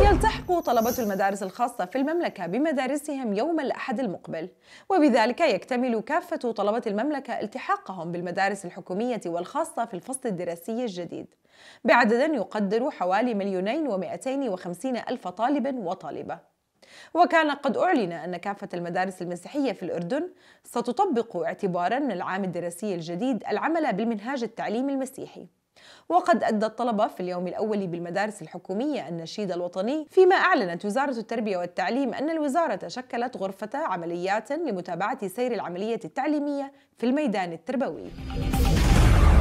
يلتحق طلبة المدارس الخاصة في المملكة بمدارسهم يوم الأحد المقبل وبذلك يكتمل كافة طلبة المملكة التحاقهم بالمدارس الحكومية والخاصة في الفصل الدراسي الجديد بعدد يقدر حوالي مليونين ومئتين وخمسين ألف طالب وطالبة وكان قد أعلن أن كافة المدارس المسيحية في الأردن ستطبق اعتباراً من العام الدراسي الجديد العمل بالمنهاج التعليمي المسيحي وقد أدى الطلبة في اليوم الأول بالمدارس الحكومية النشيد الوطني فيما أعلنت وزارة التربية والتعليم أن الوزارة شكلت غرفة عمليات لمتابعة سير العملية التعليمية في الميدان التربوي